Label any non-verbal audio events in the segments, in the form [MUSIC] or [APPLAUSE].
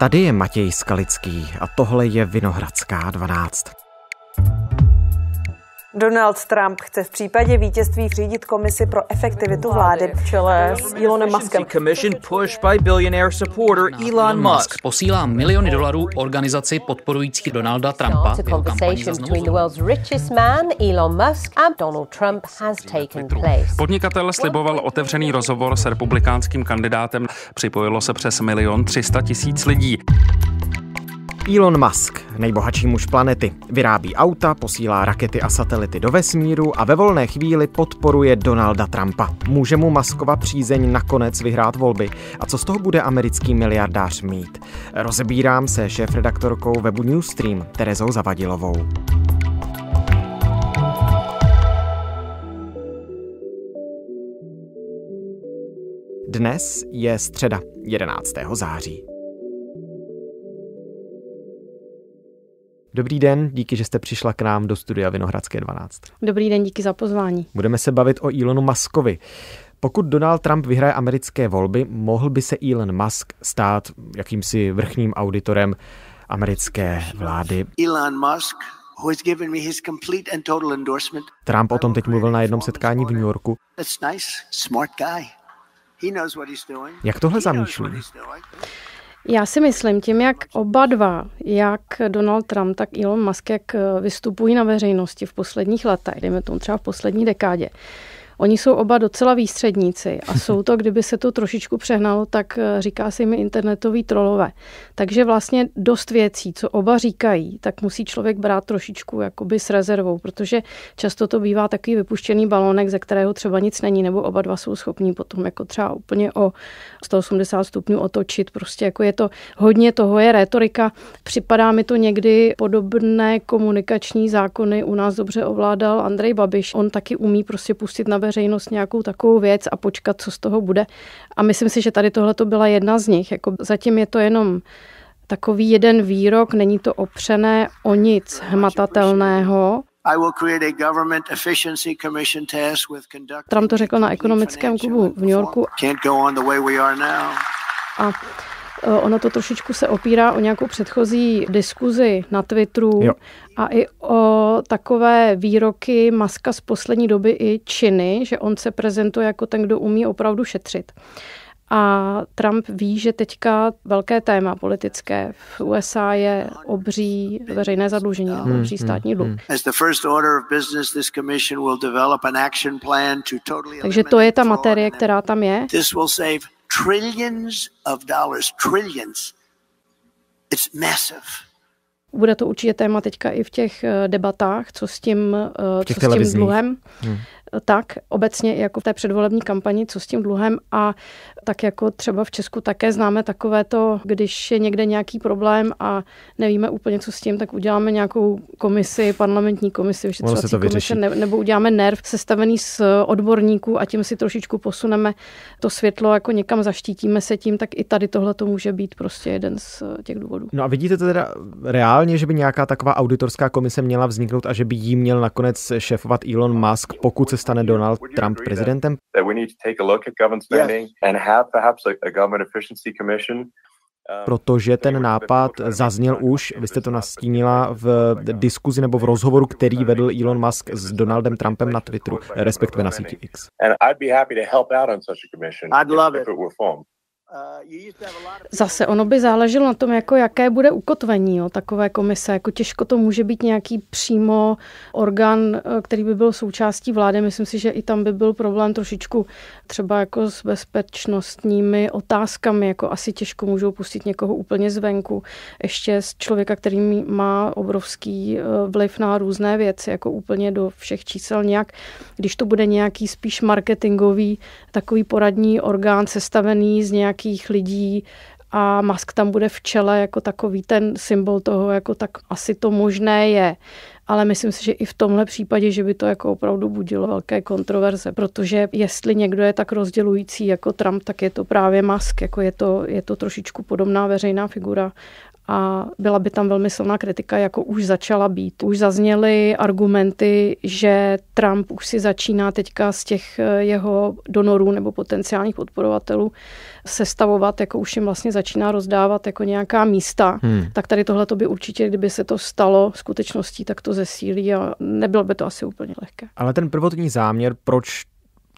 Tady je Matěj Skalický a tohle je Vinohradská 12. Donald Trump chce v případě vítězství řídit komisi pro efektivitu vlády v čele s Elonem Muskem. Elon Musk posílá miliony dolarů organizaci podporující Donalda Trumpa. Podnikatel sliboval otevřený rozhovor s republikánským kandidátem. Připojilo se přes milion 300 tisíc lidí. Elon Musk, nejbohatší muž planety, vyrábí auta, posílá rakety a satelity do vesmíru a ve volné chvíli podporuje Donalda Trumpa. Může mu Muskova přízeň nakonec vyhrát volby? A co z toho bude americký miliardář mít? Rozebírám se šéf-redaktorkou webu Newstream, Terezou Zavadilovou. Dnes je středa 11. září. Dobrý den, díky, že jste přišla k nám do studia Vinohradské 12. Dobrý den, díky za pozvání. Budeme se bavit o Elonu Muskovi. Pokud Donald Trump vyhraje americké volby, mohl by se Elon Musk stát jakýmsi vrchním auditorem americké vlády. Elon Musk Trump o tom teď mluvil na jednom setkání v New Yorku. Jak tohle zamýšlí? Já si myslím, tím, jak oba dva, jak Donald Trump, tak Elon Musk, jak vystupují na veřejnosti v posledních letech, dejme tomu třeba v poslední dekádě, Oni jsou oba docela výstředníci a jsou to, kdyby se to trošičku přehnalo, tak eh, říká se jim internetoví trolové. Takže vlastně dost věcí, co oba říkají, tak musí člověk brát trošičku jakoby s rezervou, protože často to bývá takový vypuštěný balonek, ze kterého třeba nic není, nebo oba dva jsou schopní potom jako třeba úplně o 180 stupňů otočit. Prostě jako je to hodně toho je retorika. Připadá mi to někdy podobné komunikační zákony u nás dobře ovládal Andrej Babiš. On taky umí prostě pustit na veřejnost nějakou takovou věc a počkat, co z toho bude. A myslím si, že tady tohle to byla jedna z nich. Jako zatím je to jenom takový jeden výrok, není to opřené o nic hmatatelného. Trump to řekl na ekonomickém klubu v New Yorku. A Eh, ono to trošičku se opírá o nějakou předchozí diskuzi na Twitteru jo. a i o takové výroky Maska z poslední doby i činy, že on se prezentuje jako ten, kdo umí opravdu šetřit. A Trump ví, že teďka velké téma politické v USA je obří veřejné zadlužení, hmm, obří hmm, státní dluh. Hmm, hmm. Takže to je ta materie, která tam je trillions of dollars, trillions. It's massive. Bude to určitě téma teďka i v těch eh, debatách, co s tím, eh, co s tím dluhem. Hmm tak obecně jako v té předvolební kampani, co s tím dluhem a tak jako třeba v Česku také známe takové to, když je někde nějaký problém a nevíme úplně, co s tím, tak uděláme nějakou komisi, parlamentní komisi, vyšetřovací komisi, ne, nebo uděláme nerv sestavený z odborníků a tím si trošičku posuneme to světlo, jako někam zaštítíme se tím, tak i tady tohle to může být prostě jeden z eh, těch důvodů. No a vidíte to teda reálně, že by nějaká taková auditorská komise měla vzniknout a že by jí měl nakonec šéfovat Elon Musk, pokud se stane Donald Trump prezidentem? Yes. Um, protože ten nápad zazněl už, vy jste to nastínila v um, diskuzi nebo v rozhovoru, který vedl Elon Musk s Donaldem Trumpem na Twitteru, respektive na síti X. I'd love it. Zase ono by záleželo na tom, jako jaké bude ukotvení jo, takové komise. Jako těžko to může být nějaký přímo orgán, eh, který by byl součástí vlády. Myslím si, že i tam by byl problém trošičku třeba jako s bezpečnostními otázkami. Jako asi těžko můžou pustit někoho úplně zvenku. Ještě z člověka, který má obrovský eh, vliv na různé věci, jako úplně do všech čísel nějak. Když to bude nějaký spíš marketingový, takový poradní orgán sestavený z nějak nějakých lidí a Musk tam bude v čele jako takový ten symbol toho, jako tak asi to možné je. Ale myslím si, že i v tomhle případě, že by to jako opravdu budilo velké kontroverze, protože jestli někdo je tak rozdělující jako Trump, tak je to právě Musk, jako je to, je to trošičku podobná veřejná figura a byla by tam velmi silná kritika, jako už začala být. Už zazněly argumenty, že Trump už si začíná teďka z těch eh, jeho donorů nebo potenciálních podporovatelů sestavovat, jako už jim vlastně začíná rozdávat jako nějaká místa. Hmm. Tak tady tohle to by určitě, kdyby se to stalo skutečností, tak to zesílí a nebylo by to asi úplně lehké. Ale ten prvotní záměr, proč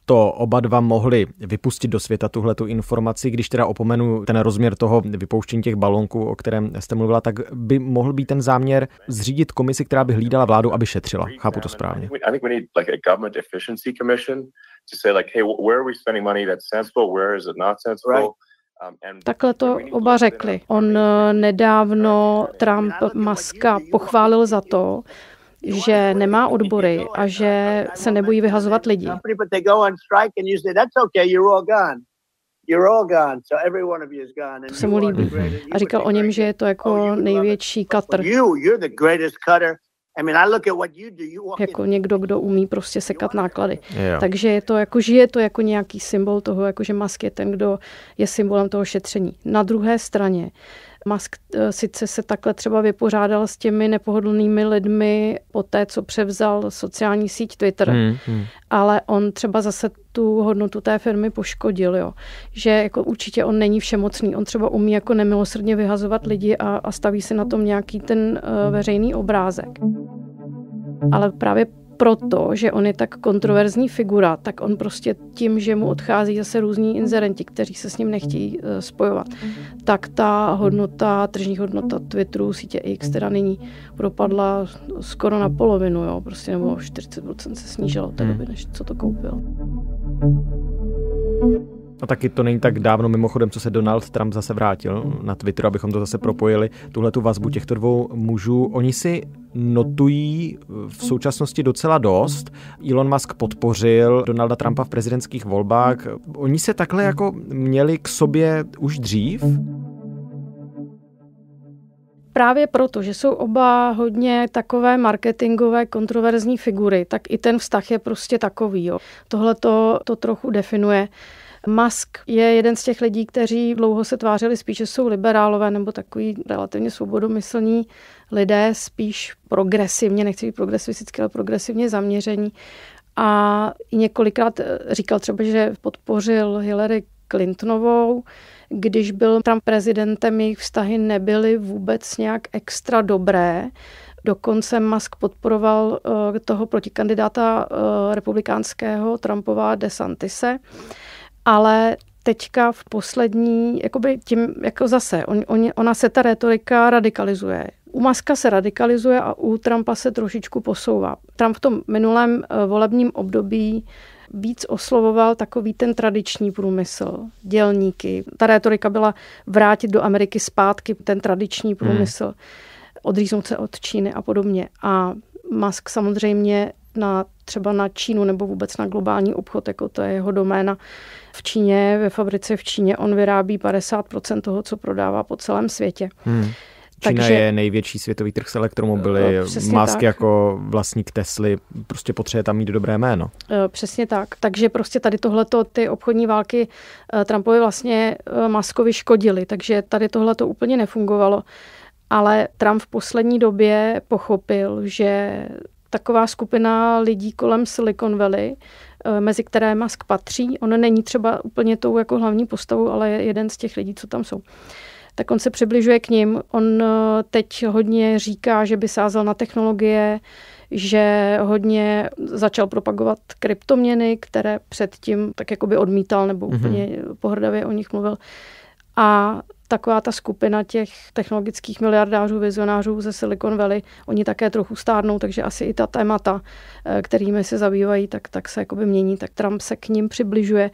to oba dva mohli vypustit do světa tuhle tu informaci, když teda opomenu ten rozměr toho vypouštění těch balonků, o kterém jste mluvila, tak by mohl být ten záměr zřídit komisi, která by hlídala vládu, aby šetřila. Chápu to správně. Um, Takhle to oba řekli. On eh, nedávno Trump Maska pochválil za to, že nemá odbory a že se nebojí vyhazovat lidi. To se mu líbí. A říkal o něm, že je to jako oh, největší cutter. Jako někdo, kdo umí prostě sekat náklady. Yeah. Takže je to jako, žije to jako nějaký symbol toho, jako že Musk je ten, kdo je symbolem toho šetření. Na druhé straně Musk eh, sice se takhle třeba vypořádal s těmi nepohodlnými lidmi po té, co převzal sociální síť Twitter, hmm, hmm. ale on třeba zase tu hodnotu té firmy poškodil, jo. Že jako určitě on není všemocný, on třeba umí jako nemilosrdně vyhazovat lidi a, a staví si na tom nějaký ten uh, veřejný obrázek. Ale právě proto, že on je tak kontroverzní figura, tak on prostě tím, že mu odchází zase různí inzerenti, kteří se s ním nechtějí eh, spojovat, tak ta hodnota, tržní hodnota Twitteru, sítě X, teda nyní propadla skoro na polovinu, jo, prostě nebo 40% se snížilo od té hmm. doby, než co to koupil. thank you a taky to není tak dávno mimochodem, co se Donald Trump zase vrátil na Twitter, abychom to zase propojili, tuhle tu vazbu těchto dvou mužů. Oni si notují v současnosti docela dost. Elon Musk podpořil Donalda Trumpa v prezidentských volbách. Oni se takhle jako měli k sobě už dřív. Právě proto, že jsou oba hodně takové marketingové kontroverzní figury, tak i ten vztah je prostě takový. Tohle to trochu definuje. Musk je jeden z těch lidí, kteří dlouho se tvářili že jsou liberálové nebo takový relativně svobodomyslní lidé, spíš progresivně, nechci být progresivisticky, ale progresivně zaměření. A několikrát eh, říkal třeba, že podpořil Hillary Clintonovou, když byl Trump prezidentem, jejich vztahy nebyly vůbec nějak extra dobré. Dokonce Musk podporoval eh, toho protikandidáta eh, republikánského Trumpova DeSantise ale teďka v poslední, jakoby tím, jako zase, on, on, ona se ta retorika radikalizuje. U Maska se radikalizuje a u Trumpa se trošičku posouvá. Trump v tom minulém eh, volebním období víc oslovoval takový ten tradiční průmysl, dělníky. Ta retorika byla vrátit do Ameriky zpátky ten tradiční hmm. průmysl, hmm. odříznout se od Číny a podobně. A Musk samozřejmě na třeba na Čínu nebo vůbec na globální obchod, jako to je jeho doména. V Číně, ve fabrice v Číně, on vyrábí 50% toho, co prodává po celém světě. Hmm. Čína Takže, je největší světový trh s elektromobily. Eh, Másk tak. jako vlastník Tesly, prostě potřebuje tam mít dobré jméno. Eh, přesně tak. Takže prostě tady tohleto, ty obchodní války eh, Trumpovi vlastně Maskovi škodily. Takže tady tohleto úplně nefungovalo. Ale Trump v poslední době pochopil, že taková skupina lidí kolem Silicon Valley, eh, mezi které Musk patří. On není třeba úplně tou jako hlavní postavou, ale je jeden z těch lidí, co tam jsou. Tak on se přibližuje k ním. On eh, teď hodně říká, že by sázel na technologie, že hodně začal propagovat kryptoměny, které předtím tak jakoby odmítal nebo mm-hmm. úplně pohrdavě o nich mluvil. A taková ta skupina těch technologických miliardářů, vizionářů ze Silicon Valley, oni také trochu stárnou, takže asi i ta témata, eh, kterými se zabývají, tak, tak se jakoby mění, tak Trump se k ním přibližuje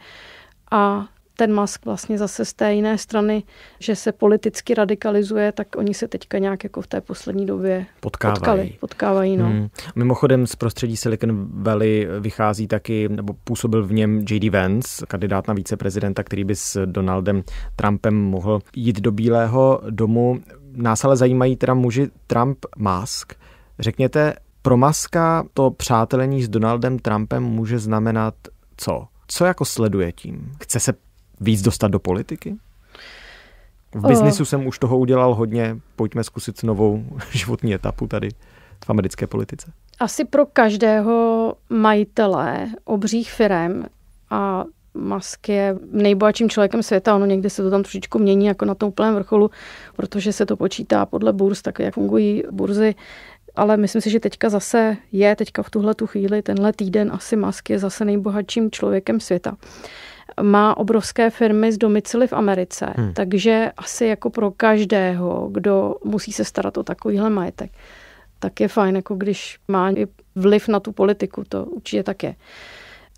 a ten Musk vlastně zase z té jiné strany, že se politicky radikalizuje, tak oni se teďka nějak jako v té poslední době potkávají. Potkali, potkávají no. hmm. Mimochodem z prostředí Silicon Valley vychází taky, nebo působil v něm J.D. Vance, kandidát na viceprezidenta, který by s Donaldem Trumpem mohl jít do Bílého domu. Nás ale zajímají teda muži Trump-Musk. Řekněte, pro Maska to přátelení s Donaldem Trumpem může znamenat co? Co jako sleduje tím? Chce se víc dostat do politiky? V biznisu jsem už toho udělal hodně, pojďme zkusit novou [LAUGHS] životní etapu tady v americké politice. Asi pro každého majitele obřích firem a Musk je nejbohatším člověkem světa, ono někdy se to tam trošičku mění jako na tom úplném vrcholu, protože se to počítá podle burz, tak jak fungují burzy, ale myslím si, že teďka zase je, teďka v tuhle tu chvíli, tenhle týden asi Musk je zase nejbohatším člověkem světa má obrovské firmy z domicily v Americe, hmm. takže asi jako pro každého, kdo musí se starat o takovýhle majetek, tak je fajn, jako když má i vliv na tu politiku, to určitě tak je.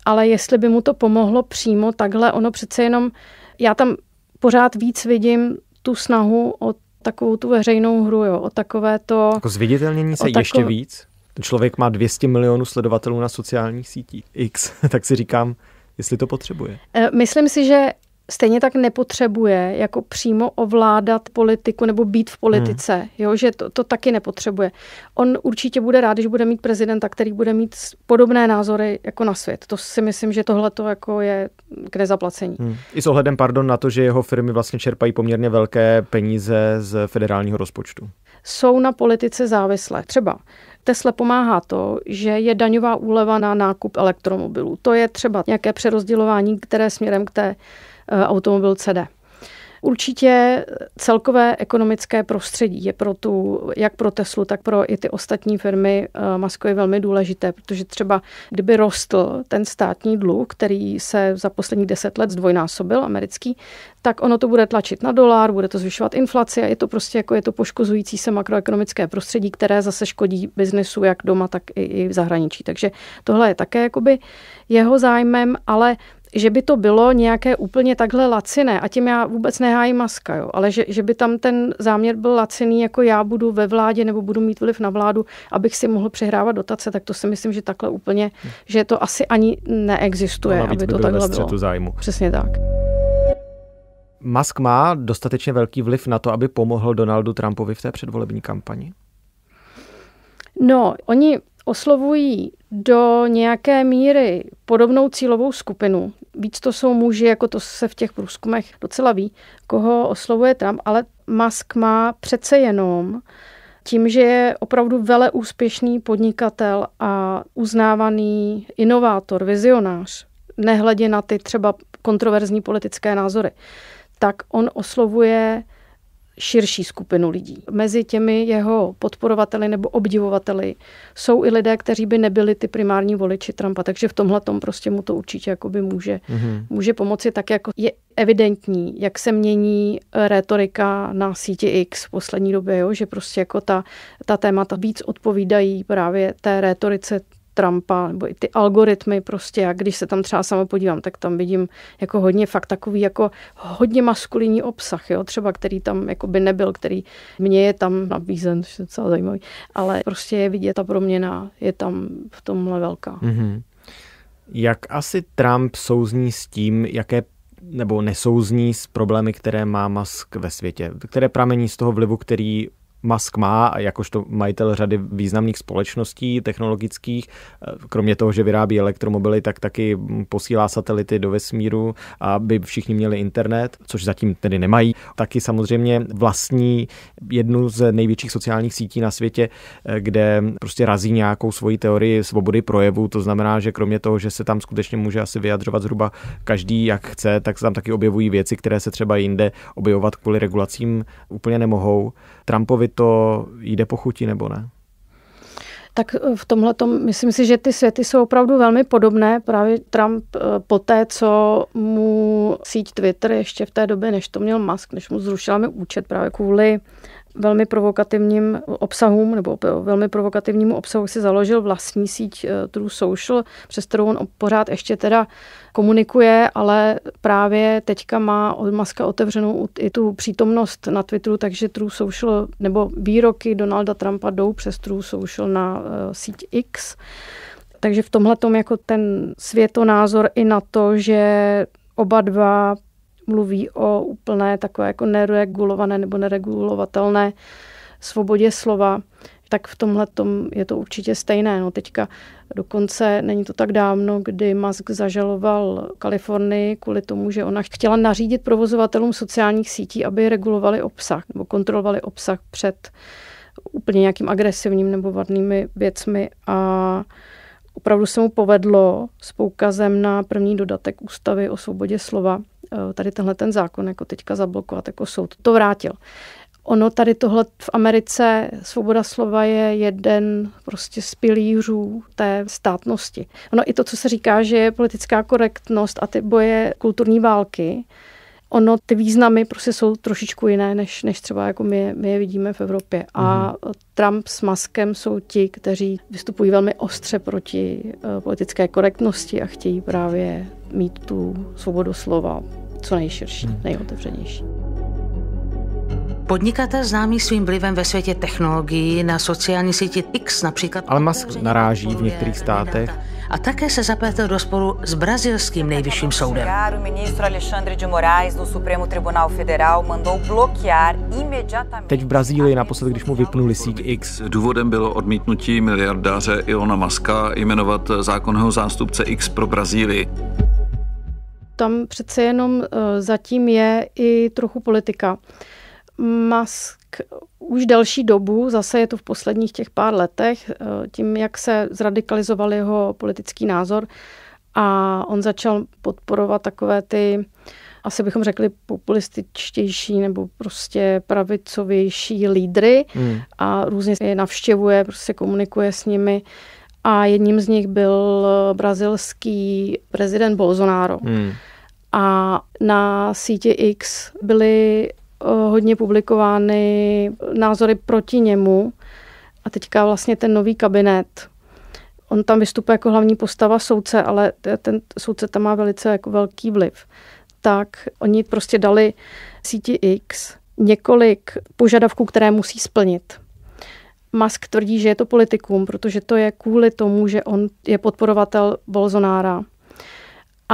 Ale jestli by mu to pomohlo přímo takhle, ono přece jenom, já tam pořád víc vidím tu snahu o takovou tu veřejnou hru, jo, o takové to... Jako zviditelnění se takov... ještě víc? Člověk má 200 milionů sledovatelů na sociálních sítích X, [LAUGHS] tak si říkám, jestli to potřebuje. Eh, myslím si, že stejně tak nepotřebuje jako přímo ovládat politiku nebo být v politice, hmm. jo, že to, to taky nepotřebuje. On určitě bude rád, když bude mít prezidenta, který bude mít podobné názory jako na svět. To si myslím, že tohle to jako je k nezaplacení. Hmm. I s ohledem, pardon, na to, že jeho firmy vlastně čerpají poměrně velké peníze z federálního rozpočtu. Jsou na politice závislé. Třeba Tesla pomáhá to, že je daňová úleva na nákup elektromobilů. To je třeba nějaké přerozdělování, které směrem k té eh, automobilce jde. Určitě celkové ekonomické prostředí je pro tu, jak pro Teslu, tak pro i ty ostatní firmy eh, Masko je velmi důležité, protože třeba kdyby rostl ten státní dluh, který se za posledních deset let zdvojnásobil americký, tak ono to bude tlačit na dolar, bude to zvyšovat inflaci a je to prostě jako je to poškozující se makroekonomické prostředí, které zase škodí biznesu jak doma, tak i, i v zahraničí. Takže tohle je také jakoby jeho zájmem, ale že by to bylo nějaké úplně takhle laciné, a tím já vůbec nehájím maska, jo, ale že, že by tam ten záměr byl laciný, jako já budu ve vládě nebo budu mít vliv na vládu, abych si mohl přehrávat dotace, tak to si myslím, že takhle úplně, hm. že to asi ani neexistuje, no, aby by to byl takhle bylo. Zájmu. Přesně tak. Musk má dostatečně velký vliv na to, aby pomohl Donaldu Trumpovi v té předvolební kampani? No, oni oslovují do nějaké míry podobnou cílovou skupinu. Víc to jsou muži, jako to se v těch průzkumech docela ví, koho oslovuje Trump, ale Musk má přece jenom tím, že je opravdu vele úspěšný podnikatel a uznávaný inovátor, vizionář, nehledě na ty třeba kontroverzní politické názory, tak on oslovuje širší skupinu lidí. Mezi těmi jeho podporovateli nebo obdivovateli jsou i lidé, kteří by nebyli ty primární voliči Trumpa, takže v tomhle tom prostě mu to určitě jakoby může, mm-hmm. může pomoci, tak jako je evidentní, jak se mění eh, retorika na síti X v poslední době, jo? že prostě jako ta, ta témata víc odpovídají právě té retorice Trumpa, nebo i ty algoritmy prostě, jak když se tam třeba sama podívám, tak tam vidím jako hodně fakt takový jako hodně maskulinní obsah, jo, třeba který tam jako by nebyl, který mě je tam nabízen, což je docela zajímavý, ale prostě je vidět ta proměna, je tam v tomhle velká. Mm-hmm. Jak asi Trump souzní s tím, jaké nebo nesouzní s problémy, které má Musk ve světě, které pramení z toho vlivu, který Musk má, jakožto majitel řady významných společností technologických, eh, kromě toho, že vyrábí elektromobily, tak taky posílá satelity do vesmíru, aby všichni měli internet, což zatím tedy nemají. Taky samozřejmě vlastní jednu z největších sociálních sítí na světě, eh, kde prostě razí nějakou svoji teorii svobody projevu. To znamená, že kromě toho, že se tam skutečně může asi vyjadřovat zhruba každý, jak chce, tak se tam taky objevují věci, které se třeba jinde objevovat kvůli regulacím úplně nemohou. Trumpovi to jde po chuti nebo ne? Tak eh, v tomhle myslím si, že ty světy jsou opravdu velmi podobné. Právě Trump eh, po té, co mu síť Twitter ještě v té době, než to měl Musk, než mu zrušila mi účet právě kvůli velmi provokativním obsahům nebo velmi provokativnímu obsahu si založil vlastní síť eh, True Social, přes kterou on pořád ještě teda komunikuje, ale právě teďka má od Maska otevřenou i tu přítomnost na Twitteru, takže True Social nebo výroky Donalda Trumpa jdou přes True Social na eh, síť X. Takže v tomhle tom jako ten světonázor i na to, že oba dva mluví o úplné takové jako neregulované nebo neregulovatelné svobodě slova, tak v tomhle je to určitě stejné. No teďka dokonce není to tak dávno, kdy Musk zažaloval Kalifornii kvůli tomu, že ona chtěla nařídit provozovatelům sociálních sítí, aby regulovali obsah nebo kontrolovali obsah před úplně nějakým agresivním nebo vadnými věcmi a opravdu se mu povedlo s poukazem na první dodatek ústavy o svobodě slova Eh, tady tenhle ten zákon jako teďka zablokovat jako soud. To vrátil. Ono tady tohle v Americe, svoboda slova je jeden prostě z pilířů té státnosti. Ono i to, co se říká, že je politická korektnost a ty boje kulturní války, ono ty významy prostě jsou trošičku jiné, než, než třeba jako my, my je vidíme v Evropě. A mhm. Trump s Maskem jsou ti, kteří vystupují velmi ostře proti eh, politické korektnosti a chtějí právě mít tu svobodu slova, co nejširší, hmm. nejotevřenější. Podnikatel známý svým vlivem ve světě technologií na sociální síti X například. Ale Musk naráží v některých státech. A také se zapletl do sporu s brazilským nejvyšším soudem. Teď v Brazílii naposled, když mu vypnuli síť X. Důvodem bylo odmítnutí miliardáře Ilona Maska jmenovat zákonného zástupce X pro Brazílii tam přece jenom eh, zatím je i trochu politika. Musk už další dobu, zase je to v posledních těch pár letech, eh, tím, jak se zradikalizoval jeho politický názor a on začal podporovat takové ty, asi bychom řekli, populističtější nebo prostě pravicovější lídry hmm. a různě je navštěvuje, prostě komunikuje s nimi a jedním z nich byl eh, brazilský prezident Bolsonaro. Hmm a na síti X byly eh, hodně publikovány názory proti němu. A teďka vlastně ten nový kabinet. On tam vystupuje jako hlavní postava soudce, ale ten soudce tam má velice jako velký vliv. Tak oni prostě dali síti X několik požadavků, které musí splnit. Musk tvrdí, že je to politikum, protože to je kvůli tomu, že on je podporovatel Bolsonára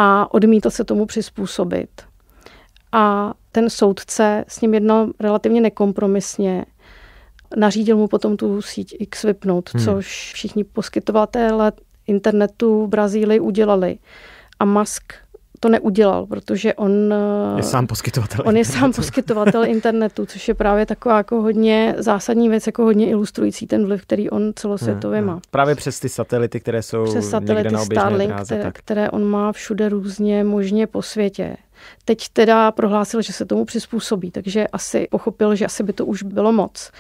a odmítl se tomu přizpůsobit. A ten soudce s ním jednal relativně nekompromisně. Nařídil mu potom tu síť X vypnout, hmm. což všichni poskytovatelé internetu v Brazílii udělali. A Musk to neudělal, protože on... Je sám poskytovatel. On je internetu. sám poskytovatel internetu, což je právě taková jako hodně zásadní věc, jako hodně ilustrující ten vliv, který on celosvětově ne, hmm, hmm. má. Právě přes ty satelity, které jsou přes satelity na Starlink, dráze, které, které on má všude různě možně po světě. Teď teda prohlásil, že se tomu přizpůsobí, takže asi pochopil, že asi by to už bylo moc.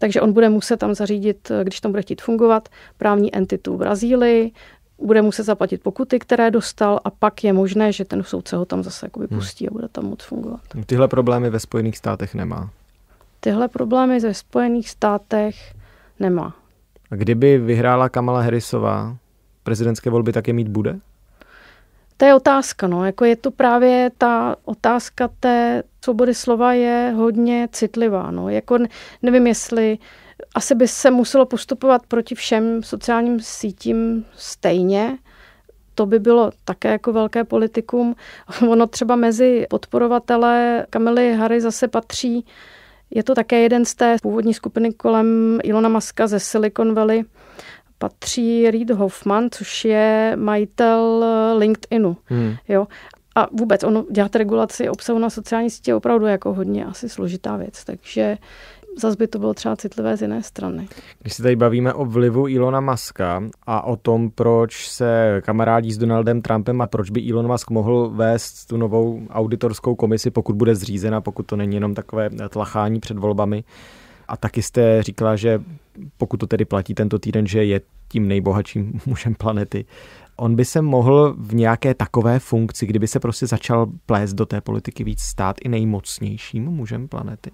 Takže on bude muset tam zařídit, když tam bude chtít fungovat, právní entitu v Brazílii, bude muset zaplatit pokuty, které dostal a pak je možné, že ten soudce ho tam zase jakoby hmm. pustí a bude tam moc fungovat. Tyhle problémy ve Spojených státech nemá? Tyhle problémy ve Spojených státech nemá. A kdyby vyhrála Kamala Harrisová, prezidentské volby také mít bude? To je otázka, no, jako je to právě ta otázka té svobody slova je hodně citlivá, no, jako nevím, jestli asi by se muselo postupovat proti všem sociálním sítím stejně, to by bylo také jako velké politikum. [LAUGHS] Ono třeba mezi podporovatele Kamily Harry zase patří, je to také jeden z té původní skupiny kolem Ilona Maska ze Silicon Valley, patří Reid Hoffman, což je majitel eh, LinkedInu. Hmm. Jo? A vůbec, ono dělat regulaci obsahu na sociální sítě je opravdu jako hodně asi složitá věc, takže zase by to bylo třeba citlivé z jiné strany. Když se tady bavíme o vlivu Ilona Maska a o tom, proč se kamarádí s Donaldem Trumpem a proč by Elon Musk mohl vést tu novou auditorskou komisi, pokud bude zřízena, pokud to není jenom takové tlachání před volbami, a taky jste říkala, že pokud to tedy platí tento týden, že je tím nejbohatším [LAUGHS] mužem planety, on by se mohl v nějaké takové funkci, kdyby se prostě začal plést do té politiky víc stát i nejmocnějším mužem planety?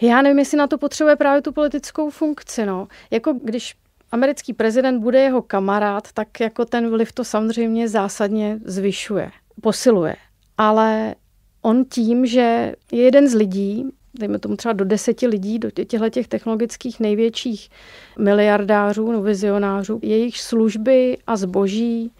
Já nevím, jestli na to potřebuje právě tu politickou funkci. No. Jako když americký prezident bude jeho kamarád, tak jako ten vliv to samozřejmě zásadně zvyšuje, posiluje. Ale on tím, že je jeden z lidí, dejme tomu třeba do deseti lidí, do těchto těch technologických největších miliardářů nebo vizionářů, jejich služby a zboží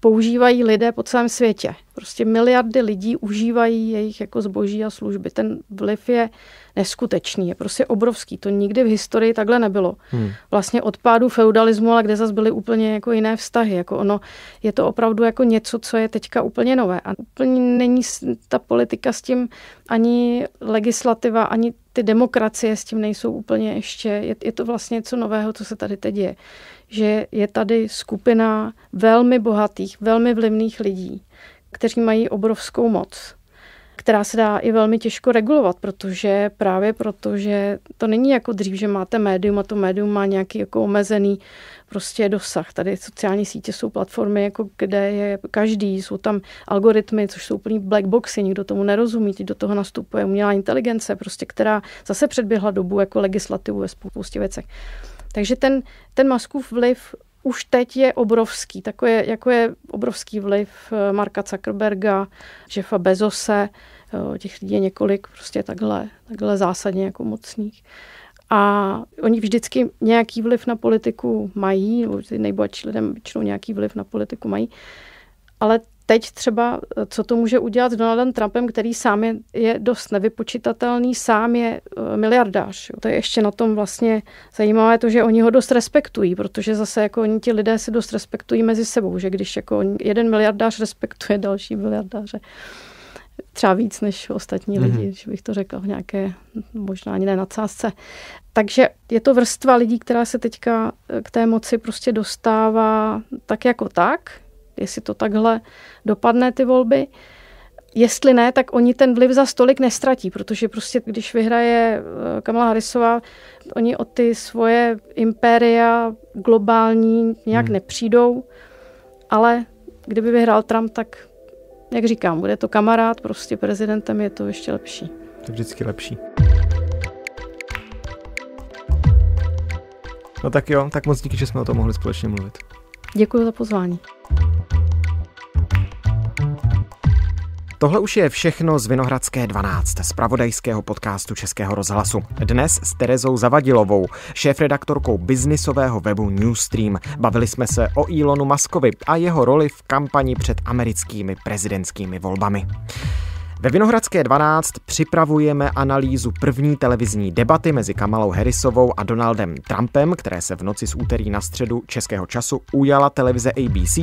používají lidé po celém světě. Prostě miliardy lidí užívají jejich jako zboží a služby. Ten vliv je neskutečný, je prostě obrovský. To nikdy v historii takhle nebylo. Hmm. Vlastně od pádu feudalismu, ale kde zase byly úplně jako jiné vztahy. Jako ono, je to opravdu jako něco, co je teďka úplně nové. A úplně není ta politika s tím ani legislativa, ani ty demokracie s tím nejsou úplně ještě. Je, je to vlastně něco nového, co se tady teď děje že je tady skupina velmi bohatých, velmi vlivných lidí, kteří mají obrovskou moc, která se dá i velmi těžko regulovat, protože právě protože to není jako dřív, že máte médium a to médium má nějaký jako omezený prostě dosah. Tady sociální sítě jsou platformy, jako kde je každý, jsou tam algoritmy, což jsou úplný black boxy, nikdo tomu nerozumí, teď do toho nastupuje umělá inteligence, prostě, která zase předběhla dobu jako legislativu ve spoustě věcech. Takže ten, ten Maskův vliv už teď je obrovský, takové, jako je obrovský vliv eh, Marka Zuckerberga, Jeffa Bezose, eh, těch lidí je několik prostě takhle, takhle zásadně jako mocných. A oni vždycky nějaký vliv na politiku mají, nebo ty nejbohatší lidé většinou nějaký vliv na politiku mají, ale teď třeba, eh, co to může udělat s Donaldem Trumpem, který sám je, je dost nevypočitatelný, sám je eh, miliardář. Jo. To je ještě na tom vlastně zajímavé to, že oni ho dost respektují, protože zase jako oni ti lidé se dost respektují mezi sebou, že když jako jeden miliardář respektuje další miliardáře, třeba víc než ostatní mm-hmm. lidi, když bych to řekl v nějaké, možná ani ne nadsázce. Takže je to vrstva lidí, která se teďka eh, k té moci prostě dostává tak jako tak, jestli to takhle dopadne ty volby. Jestli ne, tak oni ten vliv za stolik nestratí, protože prostě když vyhraje eh, Kamala Harrisová, oni o ty svoje impéria globální nějak hmm. nepřijdou, ale kdyby vyhrál Trump, tak jak říkám, bude to kamarád, prostě prezidentem je to ještě lepší. To je vždycky lepší. No tak jo, tak moc díky, že jsme o tom mohli společně mluvit. Děkuji za pozvání. Tohle už je všechno z Vinohradské 12, z pravodajského podcastu Českého rozhlasu. Dnes s Terezou Zavadilovou, šéfredaktorkou biznisového webu Newstream. Bavili jsme se o Elonu Maskovi a jeho roli v kampani před americkými prezidentskými volbami. Ve Vinohradské 12 připravujeme analýzu první televizní debaty mezi Kamalou Harrisovou a Donaldem Trumpem, které se v noci z úterý na středu českého času ujala televize ABC,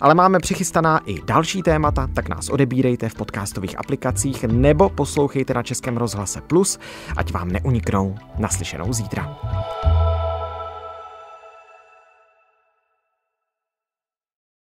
ale máme přichystaná i další témata, tak nás odebírejte v podcastových aplikacích nebo poslouchejte na Českém rozhlase Plus, ať vám neuniknou naslyšenou zítra.